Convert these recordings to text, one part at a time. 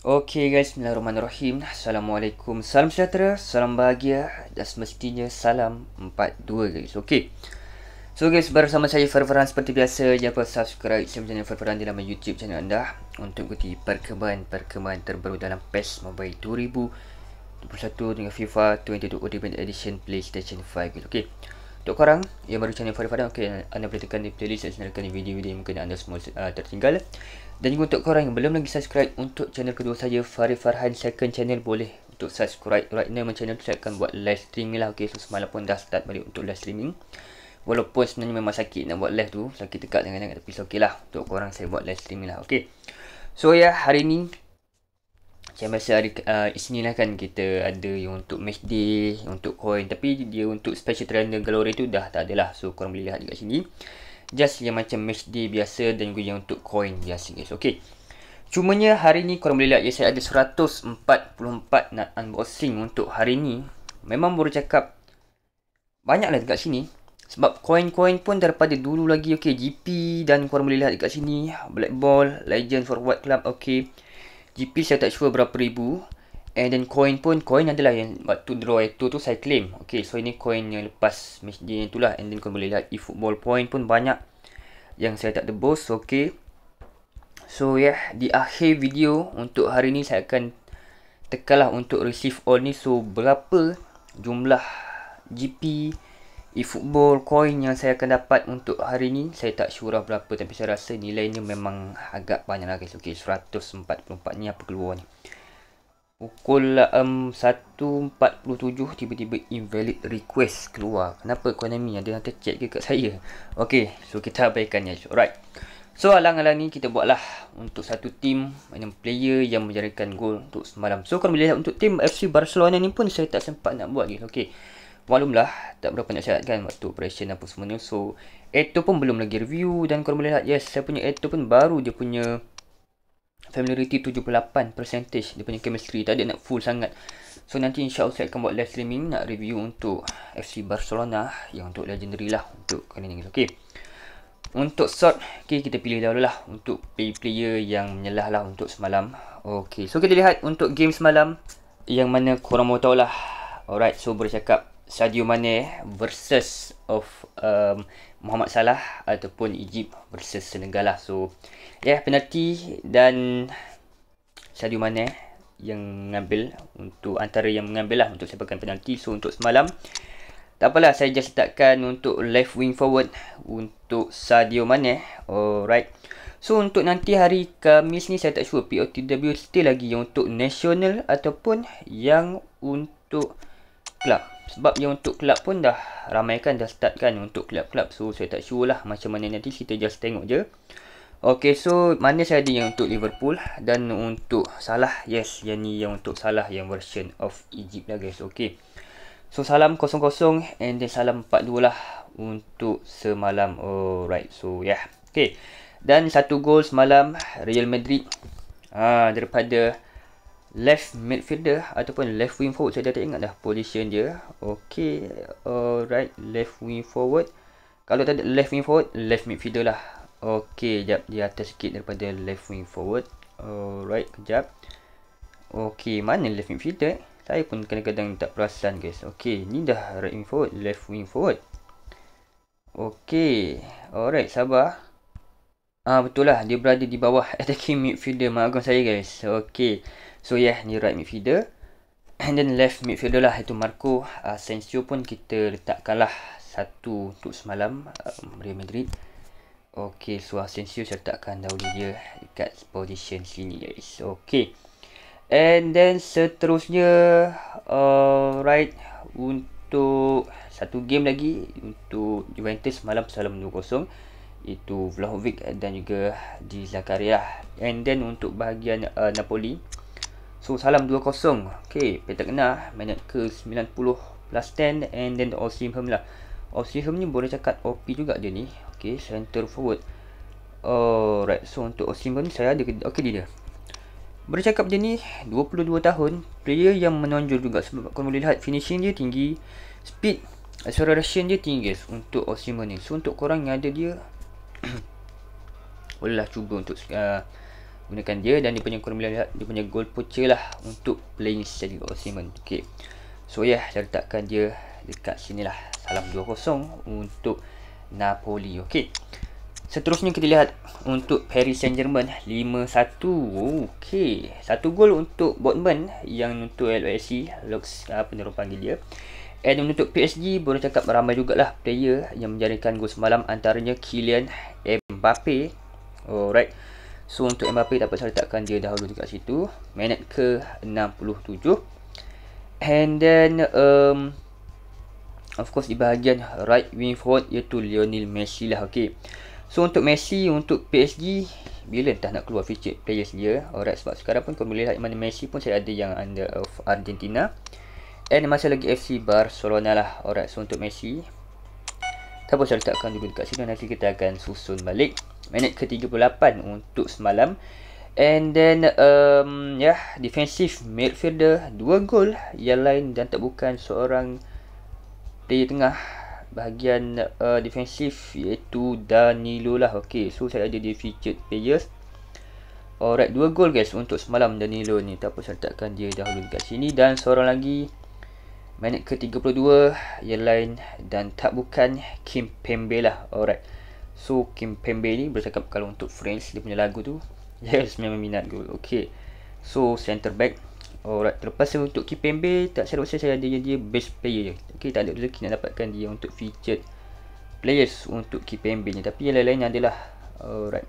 Okey guys, Bismillahirrahmanirrahim Assalamualaikum, salam sejahtera, salam bahagia Dan semestinya salam 42 guys Okey So guys, bersama saya Farfaran seperti biasa Jangan lupa subscribe channel channel Farfaran di dalam YouTube channel anda Untuk ikuti perkembangan-perkembangan terbaru dalam PES Mobile 2021 dengan FIFA 22 Ultimate Edition PlayStation 5 guys Okey untuk korang yang baru channel Farfaran, okey anda boleh tekan di playlist dan senarkan video-video yang mungkin anda semua uh, tertinggal dan juga untuk korang yang belum lagi subscribe untuk channel kedua saya Farid Farhan second channel boleh untuk subscribe right now channel tu saya akan buat live streaming lah okay, so semalam pun dah start balik untuk live streaming walaupun sebenarnya memang sakit nak buat live tu sakit dekat dengan tangan tapi so okay lah untuk korang saya buat live streaming lah okay. so ya yeah, hari ni macam biasa hari uh, isni lah kan kita ada yang untuk match day untuk coin tapi dia untuk special trend dan glory tu dah tak ada lah so korang boleh lihat juga sini just yang macam match day biasa dan juga yang untuk coin biasa guys. Okey. Cumanya hari ni korang boleh lihat ya saya ada 144 nak unboxing untuk hari ni. Memang boleh cakap banyaklah dekat sini sebab coin-coin pun daripada dulu lagi Okay, GP dan korang boleh lihat dekat sini Black Ball, Legend for White Club Okay, GP saya tak sure berapa ribu and then coin pun coin adalah yang waktu draw itu tu saya claim. Okay, so ini coin yang lepas match day lah. and then korang boleh lihat e-football point pun banyak yang saya tak tebus okey so yeah di akhir video untuk hari ni saya akan lah untuk receive all ni so berapa jumlah GP eFootball coin yang saya akan dapat untuk hari ni saya tak sure lah berapa tapi saya rasa nilainya memang agak banyak banyaklah guys okey 144 ni apa keluar ni Pukul um, 1.47 tiba-tiba invalid request keluar. Kenapa Konami ada nak chat ke kat saya? Okay, so kita abaikan ya. Alright. So, alang-alang ni kita buatlah untuk satu tim, dengan player yang menjarakan gol untuk semalam. So, kalau boleh lihat untuk tim FC Barcelona ni pun saya tak sempat nak buat ni. Okay. Malumlah, tak berapa nak syarat kan waktu operation apa semua ni. So, Eto pun belum lagi review dan kalau boleh lihat, yes, saya punya Eto pun baru dia punya familiarity 78% dia punya chemistry tak ada nak full sangat so nanti insyaAllah saya akan buat live streaming nak review untuk FC Barcelona yang untuk legendary lah untuk kali ni ok untuk sort ok kita pilih dahulu lah untuk player yang menyelah lah untuk semalam ok so kita lihat untuk game semalam yang mana korang tahu lah. alright so boleh cakap Sadio Mane versus of um, Muhammad Salah ataupun Egypt versus Senegal lah. So, yeah, penalti dan Sadio Mane yang mengambil untuk antara yang mengambil lah untuk sepakan penalti. So, untuk semalam, tak apalah saya just letakkan untuk left wing forward untuk Sadio Mane. Alright. So, untuk nanti hari Kamis ni saya tak sure POTW still lagi yang untuk national ataupun yang untuk club sebab yang untuk kelab pun dah ramai kan dah start kan untuk kelab-kelab so saya tak sure lah macam mana nanti kita just tengok je Okay so mana saya ada yang untuk Liverpool dan untuk Salah yes yang ni yang untuk Salah yang version of Egypt lah guys okay So salam kosong kosong and then salam 42 lah untuk semalam alright so yeah Okay dan satu gol semalam Real Madrid ah daripada left midfielder ataupun left wing forward saya dah tak ingat dah position dia okey alright left wing forward kalau tak ada left wing forward left midfielder lah okey jap di atas sikit daripada left wing forward alright kejap okey mana left midfielder saya pun kadang-kadang tak perasan guys okey ni dah right wing forward left wing forward okey alright sabar ah betul lah dia berada di bawah attacking midfielder mak saya guys okey So yeah, ni right midfielder. And then left midfielder lah, itu Marco Asensio pun kita letakkanlah satu untuk semalam um, Real Madrid. Okay, so Asensio saya letakkan dahulu dia dekat position sini guys. Okay. And then seterusnya, uh, right, untuk satu game lagi untuk Juventus malam salam 2-0. Itu Vlahovic dan juga Di Zakaria. And then untuk bahagian uh, Napoli. So salam 2-0 Okay Peter kena Minit ke 90 Plus 10 And then the Osimhem lah Osimhem ni boleh cakap OP juga dia ni Okay Center forward Alright So untuk Osimhem ni Saya ada Okay dia dia Boleh cakap dia ni 22 tahun Player yang menonjol juga Sebab korang boleh lihat Finishing dia tinggi Speed Acceleration dia tinggi guys Untuk Osimhem ni So untuk korang yang ada dia Bolehlah cuba untuk uh, gunakan dia dan dia punya kurang lihat dia punya gol poacher lah untuk playing secara Osimen ok so yeah saya letakkan dia dekat sini lah salam 2-0 untuk Napoli ok seterusnya kita lihat untuk Paris Saint Germain 5-1 ok satu gol untuk Botman yang untuk LOSC Lux apa ni panggil dia dan untuk PSG boleh cakap ramai jugalah player yang menjadikan gol semalam antaranya Kylian Mbappe alright So untuk Mbappe dapat saya letakkan dia dahulu dekat situ Minit ke 67 And then um, Of course di bahagian right wing forward iaitu Lionel Messi lah okay. So untuk Messi untuk PSG Bila dah nak keluar featured players dia Alright sebab sekarang pun kau boleh lihat mana Messi pun saya ada yang under of Argentina And masa lagi FC Barcelona lah Alright so untuk Messi Tak apa saya letakkan dulu dekat sini Nanti kita akan susun balik minit ke-38 untuk semalam and then um ya yeah, defensif midfielder dua gol yang lain dan tak bukan seorang player tengah bahagian uh, defensif iaitu Danilo lah okey so saya ada dia featured players alright dua gol guys untuk semalam Danilo ni tak apa saya letakkan dia dahulu dekat sini dan seorang lagi minit ke-32 yang lain dan tak bukan Kim Pembe lah alright So Kim Pembe ni bercakap kalau untuk French dia punya lagu tu Yes memang minat gue Okay So center back Alright terlepas untuk Kim Pembe tak saya rasa saya ada dia best player je Okay tak ada rezeki nak dapatkan dia untuk featured players untuk Kim Pembe ni Tapi yang lain-lain adalah Alright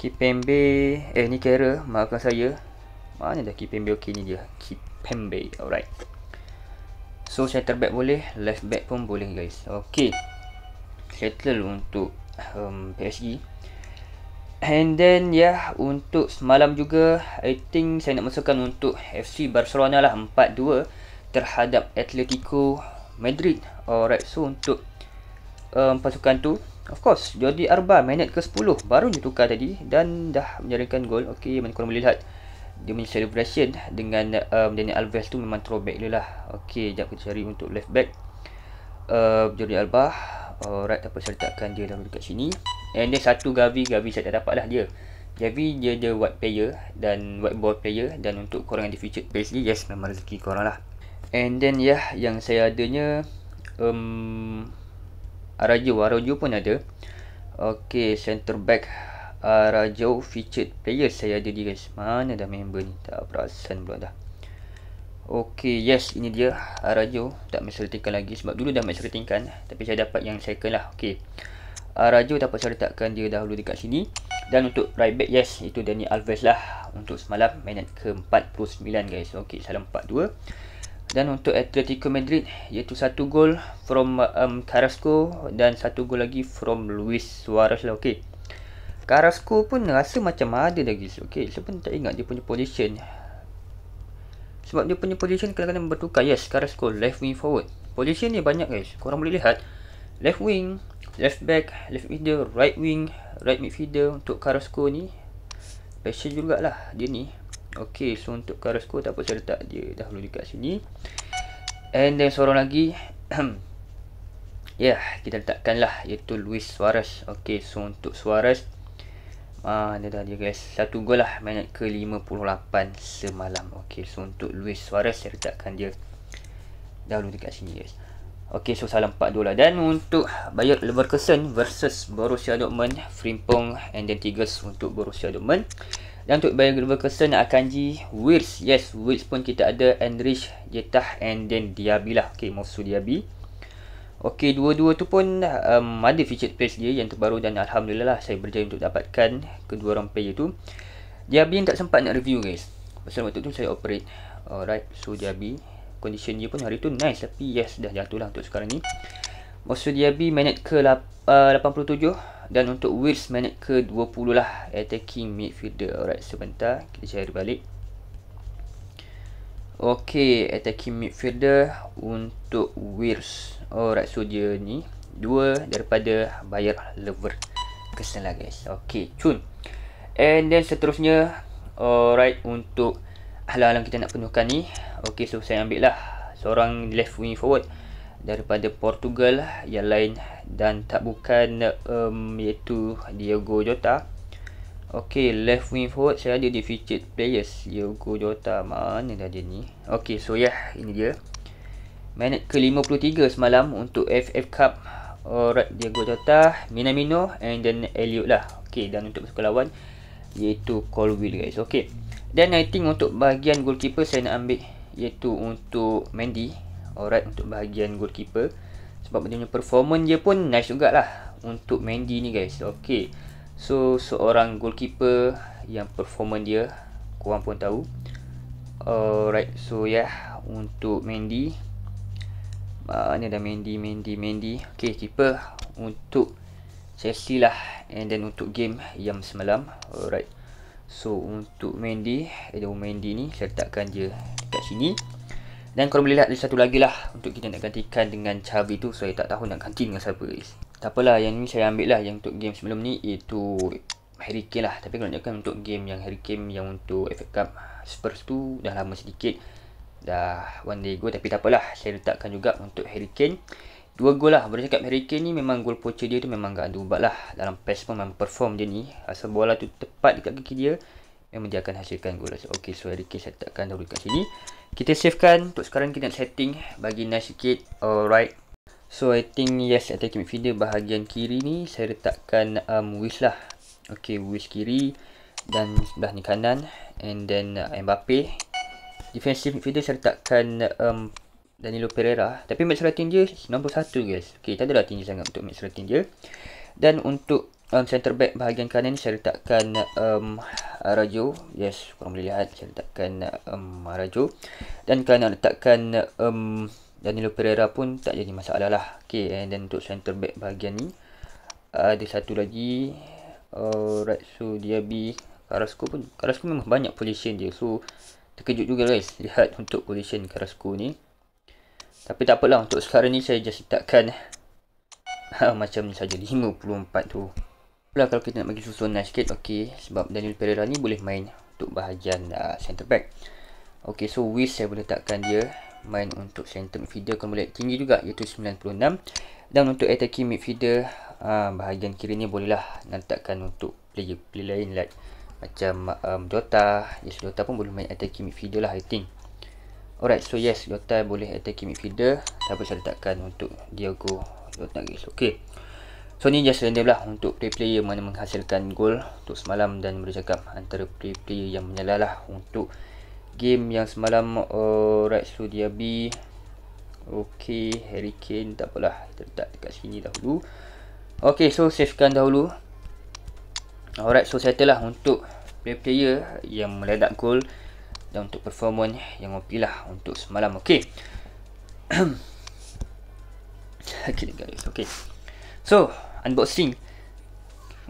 Kim Pembe Eh ni kira maafkan saya Mana dah Kim Pembe ok ni dia Kim Pembe alright So center back boleh Left back pun boleh guys Okay settle untuk um, PSG And then ya yeah, untuk semalam juga I think saya nak masukkan untuk FC Barcelona lah 4-2 terhadap Atletico Madrid Alright so untuk um, pasukan tu Of course Jordi Arba minit ke 10 baru dia tukar tadi Dan dah menjaringkan gol Okay mana korang boleh lihat Dia punya celebration dengan um, Daniel Alves tu memang throwback dia lah Okay jap kita cari untuk left back uh, Jordi Alba alright apa saya letakkan dia dalam dekat sini and then satu gavi gavi saya tak dapat lah dia gavi dia dia white player dan white ball player dan untuk korang yang ada featured basically yes memang rezeki korang lah and then ya yeah, yang saya adanya um, Arajo Arajo pun ada Okay center back Arajo featured player saya ada dia guys mana dah member ni tak perasan pula dah Okey, yes ini dia Arajo ah, tak mesti lagi sebab dulu dah mesti tapi saya dapat yang second lah. Okey. Arajo ah, dapat saya letakkan dia dahulu dekat sini dan untuk right back yes itu Dani Alves lah untuk semalam minit ke-49 guys. Okey, salam 42. Dan untuk Atletico Madrid iaitu satu gol from um, Carrasco dan satu gol lagi from Luis Suarez lah. Okey. Carrasco pun rasa macam ada lagi. Okey, saya pun tak ingat dia punya position. Sebab dia punya position kadang-kadang bertukar Yes, Carrasco left wing forward Position ni banyak guys Korang boleh lihat Left wing, left back, left midfielder, right wing, right midfielder Untuk Carrasco ni Special jugalah dia ni Okay, so untuk Carrasco tak apa saya letak dia dahulu dekat sini And then seorang lagi Ya, yeah, kita letakkanlah iaitu Luis Suarez Okay, so untuk Suarez Ah, ni dah dia guys. Satu gol lah minit ke-58 semalam. Okey, so untuk Luis Suarez saya letakkan dia dahulu dekat sini guys. Okey, so salam 4-2 lah. Dan untuk Bayer Leverkusen versus Borussia Dortmund, Frimpong and then Tigers untuk Borussia Dortmund. Dan untuk Bayer Leverkusen Akanji, Wills. Yes, Wills pun kita ada Andrich, Jetah and then Diaby lah. Okey, Mosu Diaby. Okey, dua-dua tu pun um, ada featured page dia yang terbaru dan Alhamdulillah lah saya berjaya untuk dapatkan kedua orang page tu. Diaby yang tak sempat nak review guys. Pasal waktu tu saya operate. Alright, uh, so Diaby. Condition dia pun hari tu nice tapi yes dah jatuh lah untuk sekarang ni. Also Jabi manage ke uh, 87 dan untuk Wills manage ke 20 lah. Attacking midfielder. Alright, sebentar kita cari balik. Okey, attacking midfielder untuk Wills. Alright, so dia ni dua daripada Bayer Lever. Kesel lah guys. Okey, cun. And then seterusnya, alright, untuk halang kita nak penuhkan ni. Okey, so saya ambil lah seorang left wing forward daripada Portugal yang lain dan tak bukan um, iaitu Diogo Jota. Okay, left wing forward saya ada di featured players Yogo Jota, mana dah dia ni Okay, so yeah, ini dia Minute ke-53 semalam untuk FF Cup Alright, Diego Jota, Minamino and then Elliot lah Okay, dan untuk pasukan lawan Iaitu Colville guys, okay Then I think untuk bahagian goalkeeper saya nak ambil Iaitu untuk Mandy Alright, untuk bahagian goalkeeper Sebab dia punya performance dia pun nice jugalah Untuk Mandy ni guys, okay So seorang goalkeeper yang performa dia korang pun tahu. Alright, uh, so yeah untuk Mandy. Ah uh, ni ada Mandy, Mandy, Mandy. Okay, keeper untuk Chelsea lah and then untuk game yang semalam. Alright. So untuk Mandy, ada Mandy ni saya letakkan dia dekat sini. Dan korang boleh lihat ada satu lagi lah untuk kita nak gantikan dengan Chavi tu. So saya tak tahu nak ganti dengan siapa. Guys. Tak apalah yang ni saya ambil lah yang untuk game sebelum ni itu Harry Kane lah Tapi kalau kan untuk game yang Harry Kane yang untuk FA Cup ah, Spurs tu dah lama sedikit Dah one day go tapi tak apalah saya letakkan juga untuk Harry Kane Dua gol lah boleh cakap Harry Kane ni memang gol poca dia tu memang gak ada ubat lah Dalam pass pun memang perform dia ni Asal bola tu tepat dekat kaki dia Memang dia akan hasilkan gol so, Okay so Harry Kane saya letakkan dahulu kat sini Kita savekan untuk sekarang kita nak setting Bagi nice sikit Alright So I think yes attack video bahagian kiri ni saya letakkan um, Wish lah Okay Wish kiri dan sebelah ni kanan And then uh, Mbappe Defensive video saya letakkan um, Danilo Pereira Tapi max rating dia satu guys Okay tak adalah tinggi sangat untuk max rating dia Dan untuk um, center back bahagian kanan ni saya letakkan um, Arajo Yes korang boleh lihat saya letakkan um, Arajo Dan kanan letakkan um, Daniel Pereira pun tak jadi masalah lah Okay eh, and then untuk center back bahagian ni Ada satu lagi eh, Alright so Diaby Carrasco pun Carrasco memang banyak position dia So terkejut juga guys Lihat untuk position Carrasco ni Tapi tak apalah untuk sekarang ni saya just letakkan Macam ni sahaja 54 tu Pula kalau kita nak bagi susun nice sikit Okay sebab Daniel Pereira ni boleh main Untuk bahagian uh, center back Okay so wish saya boleh letakkan dia main untuk center midfielder kena boleh tinggi juga iaitu 96 dan untuk attacking midfielder aa, ah, bahagian kiri ni bolehlah letakkan untuk player player lain like macam um, Jota yes Jota pun boleh main attacking midfielder lah I think alright so yes Jota boleh attacking midfielder tapi saya letakkan untuk Diego Jota guys okay So ni just random lah untuk player-player mana menghasilkan gol untuk semalam dan boleh antara player-player yang menyalah lah untuk game yang semalam alright uh, so dia B Okay, Hurricane tak apalah kita letak dekat sini dahulu Okay, so savekan dahulu alright so settle lah untuk player, player yang meledak gol dan untuk performance yang OP lah untuk semalam okey okey guys so unboxing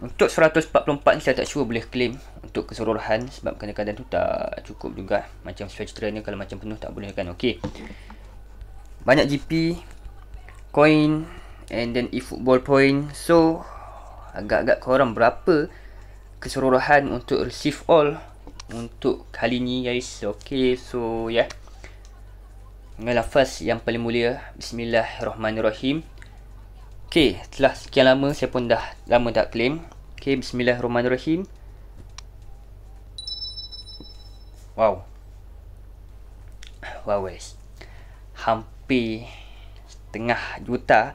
untuk 144 ni saya tak sure boleh claim untuk keseluruhan sebab kadang-kadang tu tak cukup juga macam switch train ni kalau macam penuh tak boleh kan okey banyak GP coin and then e-football point so agak-agak korang berapa keseluruhan untuk receive all untuk kali ni guys okey so ya yeah. Ingatlah first yang paling mulia Bismillahirrahmanirrahim Okey, setelah sekian lama Saya pun dah lama tak claim Okey, Bismillahirrahmanirrahim Wow. Wow, guys. Hampir setengah juta.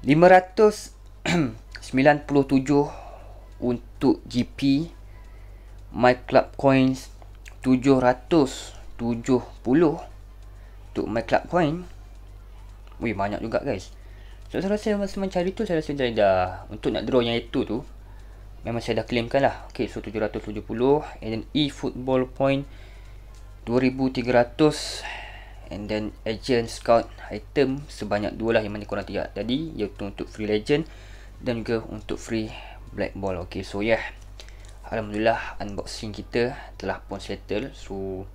597 untuk GP. My Club Coins. 770 untuk My Club Coin. Wih, banyak juga, guys. So, saya rasa masa mencari tu, saya rasa dah, untuk nak draw yang itu tu memang saya dah claimkan lah Okay, so 770 and then e football point 2300 and then agent scout item sebanyak dua lah yang mana korang tengok tadi iaitu untuk free legend dan juga untuk free black ball Okay, so yeah alhamdulillah unboxing kita telah pun settle so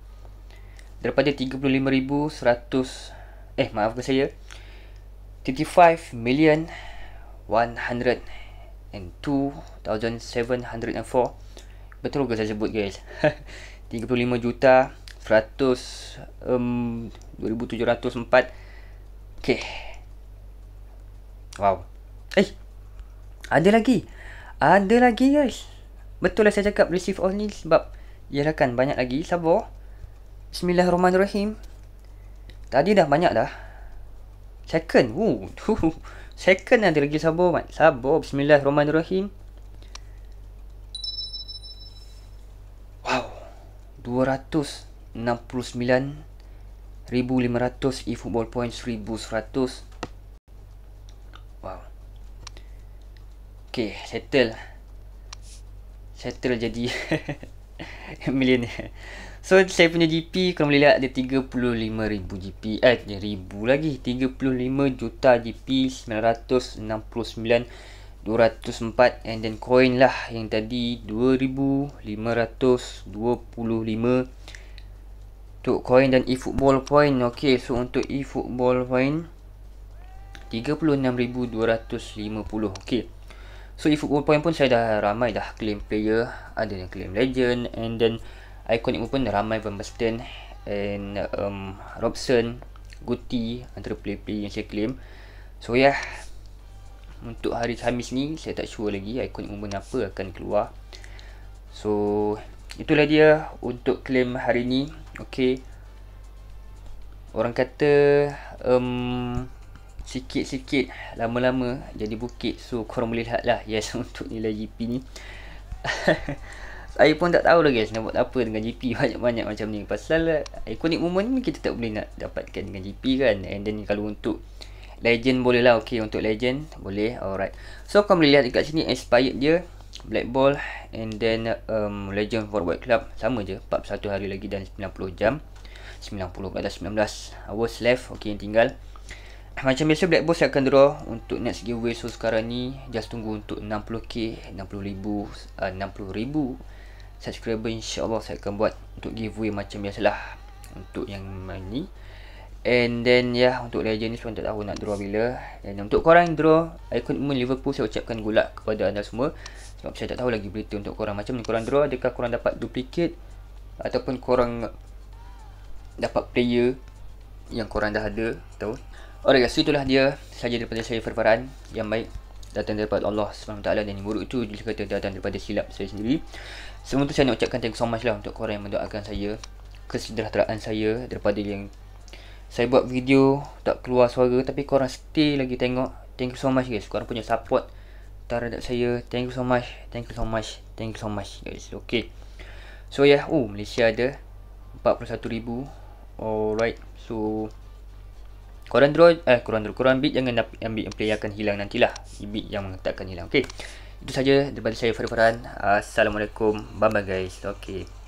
daripada 35100 eh maafkan saya 35 million 100 and 2704 betul ke saya sebut guys 35 juta 100 um, 2704 okey wow eh ada lagi ada lagi guys betul lah saya cakap receive only sebab ialah kan banyak lagi sabar bismillahirrahmanirrahim tadi dah banyak dah second woo Second nanti lagi sabo mat. Sabo. Bismillahirrahmanirrahim. Wow. 269,500 e-football points 1,100. Wow. Okay, settle. Settle jadi million millionaire. So saya punya GP kalau boleh lihat ada ribu GP eh ribu lagi 35 juta GP 969,204 and then coin lah yang tadi 2,525 untuk coin dan e-football coin Okay so untuk e-football coin 36,250 Okay So e-football coin pun saya dah ramai dah claim player Ada yang claim legend and then ikonik pun ramai Van Basten and um, Robson Guti antara player-player yang saya claim so yeah untuk hari Khamis ni saya tak sure lagi ikonik pun apa akan keluar so itulah dia untuk claim hari ni Okay, orang kata um, sikit-sikit lama-lama jadi bukit so korang boleh lihat lah yes untuk nilai GP ni Saya pun tak tahu lah guys nak buat apa dengan GP banyak-banyak macam ni Pasal eh, ikonik moment ni kita tak boleh nak dapatkan dengan GP kan And then kalau untuk legend boleh lah Okay untuk legend boleh alright So kau boleh lihat dekat sini expired dia Black Ball and then um, Legend Forward Club Sama je 41 hari lagi dan 90 jam 90 pada 19 hours left Okay yang tinggal macam biasa Black Boss akan draw untuk next giveaway so sekarang ni just tunggu untuk 60k 60,000 uh, 60,000 subscriber insyaAllah saya akan buat untuk giveaway macam biasalah untuk yang ni and then ya yeah, untuk legend ni pun tak tahu nak draw bila and untuk korang yang draw ikut moon liverpool saya ucapkan gulak kepada anda semua sebab saya tak tahu lagi berita untuk korang macam ni korang draw adakah korang dapat duplicate ataupun korang dapat player yang korang dah ada tahu alright guys so itulah dia saja daripada saya Farfaran yang baik datang daripada Allah SWT dan yang buruk itu juga kata datang daripada silap saya sendiri semua tu saya nak ucapkan thank you so much lah untuk korang yang mendoakan saya kesederhateraan saya daripada yang saya buat video tak keluar suara tapi korang still lagi tengok thank you so much guys korang punya support terhadap saya thank you so much thank you so much thank you so much guys ok so yeah oh Malaysia ada 41,000 alright so Korang draw eh korang draw korang bit jangan ambil yang player akan hilang nantilah. Ibit yang mengatakan hilang. Okey. Itu saja daripada saya Farfaran. Assalamualaikum. Bye bye guys. Okey.